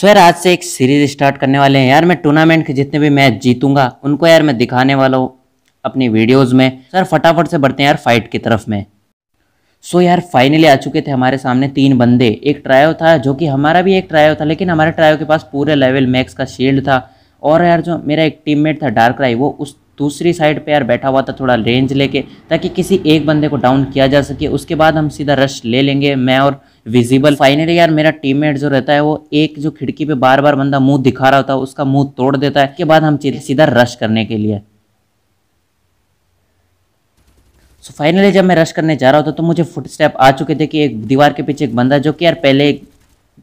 सो यार आज से एक सीरीज स्टार्ट करने वाले हैं यार मैं टूर्नामेंट के जितने भी मैच जीतूंगा उनको यार मैं दिखाने वाला हूँ अपनी वीडियोस में सर फटाफट से बढ़ते हैं यार फाइट की तरफ में सो यार फाइनली आ चुके थे हमारे सामने तीन बंदे एक ट्रायो था जो कि हमारा भी एक ट्रायो था लेकिन हमारे ट्रायो के पास पूरे लेवल मैक्स का शील्ड था और यार जो मेरा एक टीम था डार्क राय वो उस दूसरी साइड पे यार बैठा हुआ था थोड़ा रेंज लेके ताकि किसी एक बंदे को डाउन किया जा सके उसके बाद हम सीधा रश ले लेंगे मैं और विजिबल फाइनली यार मेरा टीममेट जो रहता है वो एक जो खिड़की पे बार बार बंदा मुंह दिखा रहा होता है उसका मुंह तोड़ देता है के बाद हम सीधा रश करने के लिए सो so फाइनली जब मैं रश करने जा रहा होता तो मुझे फुटस्टेप आ चुके थे कि एक दीवार के पीछे एक बंदा जो कि यार पहले एक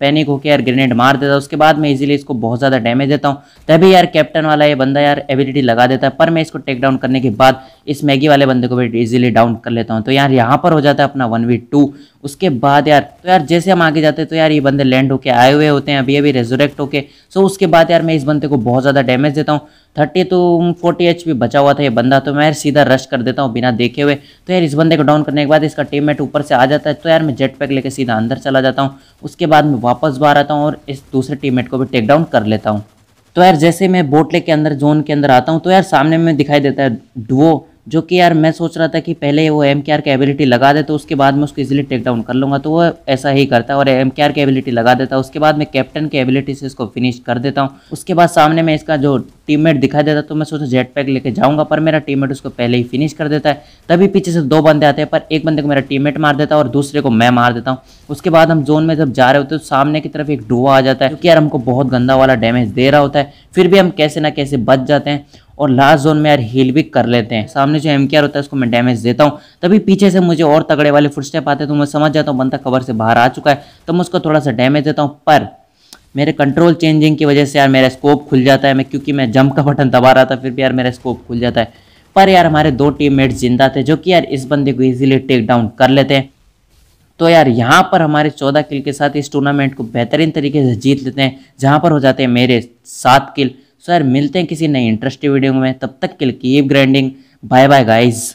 पैनिक होकर यार ग्रेनेड मार देता है उसके बाद मैं इजीली इसको बहुत ज़्यादा डैमेज देता हूँ तभी यार कैप्टन वाला ये बंदा यार एबिलिटी लगा देता है पर मैं इसको टेक डाउन करने के बाद इस मैगी वाले बंदे को भी इजिली डाउन कर लेता हूँ तो यार यहाँ पर हो जाता है अपना वन वी टू उसके बाद यार तो यार जैसे हम आगे जाते हैं तो यार ये बंदे लैंड होकर आए हुए होते हैं अभी अभी रेजोरेक्ट होके सो उसके बाद यार मैं इस बंदे को बहुत ज़्यादा डैमेज देता हूँ थर्टी टू फोर्टी एच बचा हुआ था ये बंदा तो मैं सीधा रश कर देता हूँ बिना देखे हुए तो यार इस बंदे को डाउन करने के बाद इसका टीममेट ऊपर से आ जाता है तो यार मैं जेट पैक लेकर सीधा अंदर चला जाता हूँ उसके बाद मैं वापस बाहर आता हूँ और इस दूसरे मेट को भी टेक डाउन कर लेता हूँ तो यार जैसे मैं बोट लेके अंदर जोन के अंदर आता हूँ तो यार सामने में दिखाई देता है डुओ जो कि यार मैं सोच रहा था कि पहले वो एम के आर एबिलिटी लगा दे तो उसके बाद मैं उसको इजीली टेक डाउन कर लूँगा तो वो ऐसा ही करता है और एम के आर एबिलिटी लगा देता है उसके बाद मैं कैप्टन की एबिलिटी से इसको फिनिश कर देता हूँ उसके बाद सामने में इसका जो टीममेट दिखाई देता तो मैं सोचा जेट पैक लेके जाऊँगा पर मेरा टीम उसको पहले ही फिनिश कर देता है तभी पीछे से दो बंदे आते हैं पर एक बंदे को मेरा टीम मार देता है और दूसरे को मैं मार देता हूँ उसके बाद हम जोन में जब जा रहे होते तो सामने की तरफ एक डुआ आ जाता है क्योंकि यार हमको बहुत गंदा वाला डैमेज दे रहा होता है फिर भी हम कैसे ना कैसे बच जाते हैं और लास्ट जोन में यार हील भी कर लेते हैं सामने जो एम होता है उसको मैं डैमेज देता हूँ तभी पीछे से मुझे और तगड़े वाले फुटस्टेप आते तो मैं समझ जाता हूँ बंदा कवर से बाहर आ चुका है तो मैं उसको थोड़ा सा डैमेज देता हूँ पर मेरे कंट्रोल चेंजिंग की वजह से यार मेरा स्कोप खुल जाता है मैं क्योंकि मैं जंप का बटन दबा रहा था फिर भी यार मेरा स्कोप खुल जाता है पर यार हमारे दो टीममेट्स जिंदा थे जो कि यार इस बंदे को इजीली टेक डाउन कर लेते हैं तो यार यहाँ पर हमारे चौदह किल के साथ इस टूर्नामेंट को बेहतरीन तरीके से जीत लेते हैं जहाँ पर हो जाते हैं मेरे सात किल सर मिलते हैं किसी नई इंटरेस्टिंग वीडियो में तब तक के लिए keep grinding bye bye guys